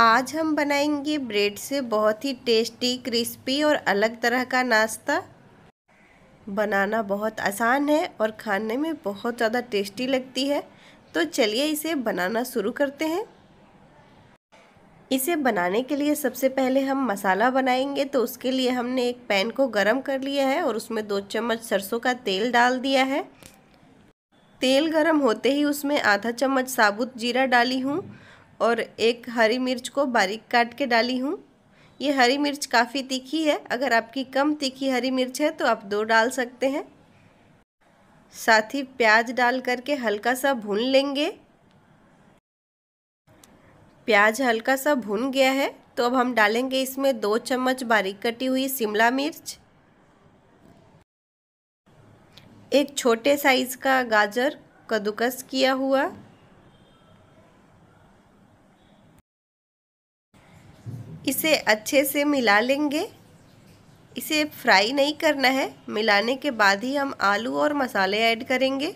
आज हम बनाएंगे ब्रेड से बहुत ही टेस्टी क्रिस्पी और अलग तरह का नाश्ता बनाना बहुत आसान है और खाने में बहुत ज़्यादा टेस्टी लगती है तो चलिए इसे बनाना शुरू करते हैं इसे बनाने के लिए सबसे पहले हम मसाला बनाएंगे तो उसके लिए हमने एक पैन को गरम कर लिया है और उसमें दो चम्मच सरसों का तेल डाल दिया है तेल गरम होते ही उसमें आधा चम्मच साबुत जीरा डाली हूँ और एक हरी मिर्च को बारीक काट के डाली हूँ ये हरी मिर्च काफ़ी तीखी है अगर आपकी कम तीखी हरी मिर्च है तो आप दो डाल सकते हैं साथ ही प्याज डाल करके हल्का सा भून लेंगे प्याज हल्का सा भून गया है तो अब हम डालेंगे इसमें दो चम्मच बारीक कटी हुई शिमला मिर्च एक छोटे साइज़ का गाजर कद्दूकस किया हुआ इसे अच्छे से मिला लेंगे इसे फ्राई नहीं करना है मिलाने के बाद ही हम आलू और मसाले ऐड करेंगे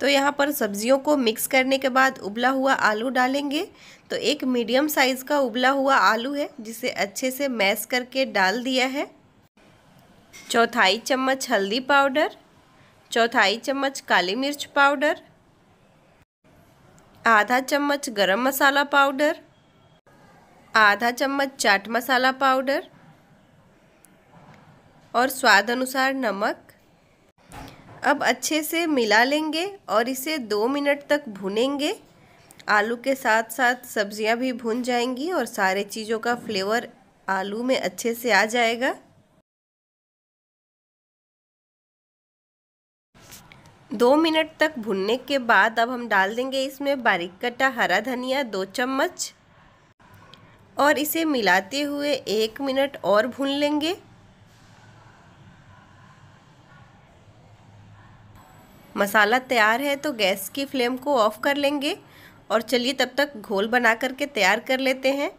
तो यहाँ पर सब्जियों को मिक्स करने के बाद उबला हुआ आलू डालेंगे तो एक मीडियम साइज़ का उबला हुआ आलू है जिसे अच्छे से मैश करके डाल दिया है चौथाई चम्मच हल्दी पाउडर चौथाई चम्मच काली मिर्च पाउडर आधा चम्मच गरम मसाला पाउडर आधा चम्मच चाट मसाला पाउडर और स्वाद अनुसार नमक अब अच्छे से मिला लेंगे और इसे दो मिनट तक भुनेंगे आलू के साथ साथ सब्जियां भी भुन जाएंगी और सारे चीज़ों का फ्लेवर आलू में अच्छे से आ जाएगा दो मिनट तक भुनने के बाद अब हम डाल देंगे इसमें बारीक कटा हरा धनिया दो चम्मच और इसे मिलाते हुए एक मिनट और भून लेंगे मसाला तैयार है तो गैस की फ्लेम को ऑफ़ कर लेंगे और चलिए तब तक घोल बना करके तैयार कर लेते हैं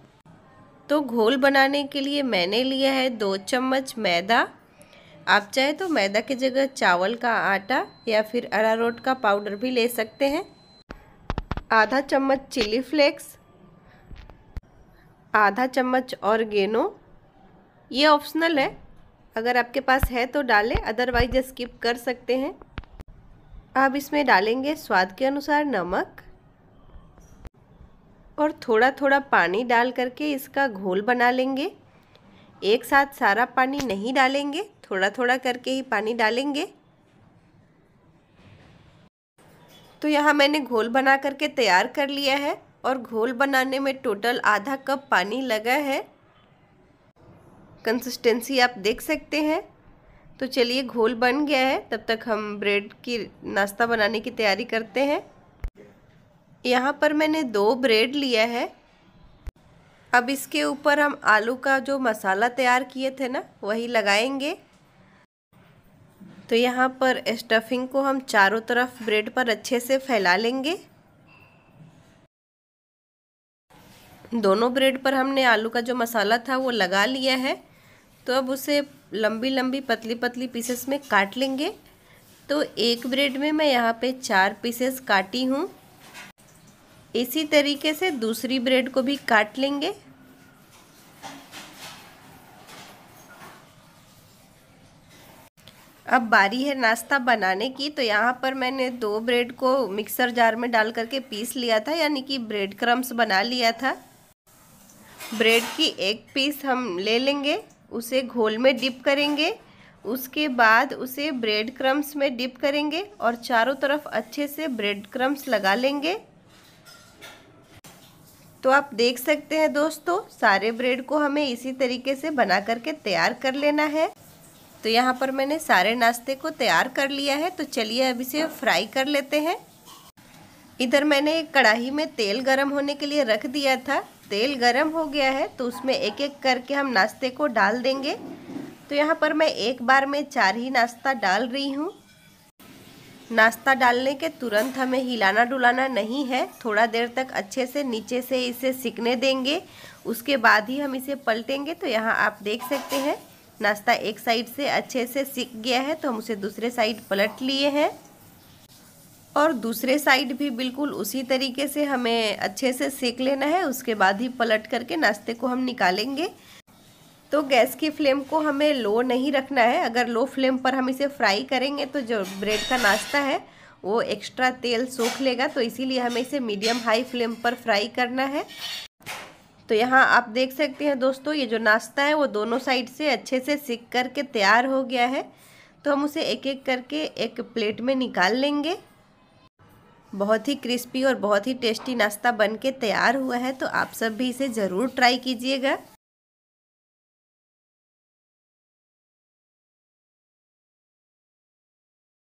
तो घोल बनाने के लिए मैंने लिया है दो चम्मच मैदा आप चाहे तो मैदा की जगह चावल का आटा या फिर अरारोट का पाउडर भी ले सकते हैं आधा चम्मच चिली फ्लेक्स आधा चम्मच और गेनो ये ऑप्शनल है अगर आपके पास है तो डालें अदरवाइज स्किप कर सकते हैं अब इसमें डालेंगे स्वाद के अनुसार नमक और थोड़ा थोड़ा पानी डाल करके इसका घोल बना लेंगे एक साथ सारा पानी नहीं डालेंगे थोड़ा थोड़ा करके ही पानी डालेंगे तो यहाँ मैंने घोल बना करके तैयार कर लिया है और घोल बनाने में टोटल आधा कप पानी लगा है कंसिस्टेंसी आप देख सकते हैं तो चलिए घोल बन गया है तब तक हम ब्रेड की नाश्ता बनाने की तैयारी करते हैं यहाँ पर मैंने दो ब्रेड लिया है अब इसके ऊपर हम आलू का जो मसाला तैयार किए थे ना वही लगाएंगे तो यहाँ पर स्टफिंग को हम चारों तरफ ब्रेड पर अच्छे से फैला लेंगे दोनों ब्रेड पर हमने आलू का जो मसाला था वो लगा लिया है तो अब उसे लंबी लंबी पतली पतली पीसेस में काट लेंगे तो एक ब्रेड में मैं यहाँ पे चार पीसेस काटी हूँ इसी तरीके से दूसरी ब्रेड को भी काट लेंगे अब बारी है नाश्ता बनाने की तो यहाँ पर मैंने दो ब्रेड को मिक्सर जार में डाल करके पीस लिया था यानी कि ब्रेड क्रम्स बना लिया था ब्रेड की एक पीस हम ले लेंगे उसे घोल में डिप करेंगे उसके बाद उसे ब्रेड क्रम्स में डिप करेंगे और चारों तरफ अच्छे से ब्रेड क्रम्स लगा लेंगे तो आप देख सकते हैं दोस्तों सारे ब्रेड को हमें इसी तरीके से बना करके तैयार कर लेना है तो यहाँ पर मैंने सारे नाश्ते को तैयार कर लिया है तो चलिए अब इसे फ्राई कर लेते हैं इधर मैंने कढ़ाई में तेल गरम होने के लिए रख दिया था तेल गरम हो गया है तो उसमें एक एक करके हम नाश्ते को डाल देंगे तो यहाँ पर मैं एक बार में चार ही नाश्ता डाल रही हूँ नाश्ता डालने के तुरंत हमें हिलाना डुलाना नहीं है थोड़ा देर तक अच्छे से नीचे से इसे सिकने देंगे उसके बाद ही हम इसे पलटेंगे तो यहाँ आप देख सकते हैं नाश्ता एक साइड से अच्छे से सिक गया है तो हम उसे दूसरे साइड पलट लिए हैं और दूसरे साइड भी बिल्कुल उसी तरीके से हमें अच्छे से सेक लेना है उसके बाद ही पलट करके नाश्ते को हम निकालेंगे तो गैस की फ्लेम को हमें लो नहीं रखना है अगर लो फ्लेम पर हम इसे फ्राई करेंगे तो जो ब्रेड का नाश्ता है वो एक्स्ट्रा तेल सोख लेगा तो इसीलिए हमें इसे मीडियम हाई फ्लेम पर फ्राई करना है तो यहाँ आप देख सकते हैं दोस्तों ये जो नाश्ता है वो दोनों साइड से अच्छे से सीख करके तैयार हो गया है तो हम उसे एक एक करके एक प्लेट में निकाल लेंगे बहुत ही क्रिस्पी और बहुत ही टेस्टी नाश्ता बन के तैयार हुआ है तो आप सब भी इसे ज़रूर ट्राई कीजिएगा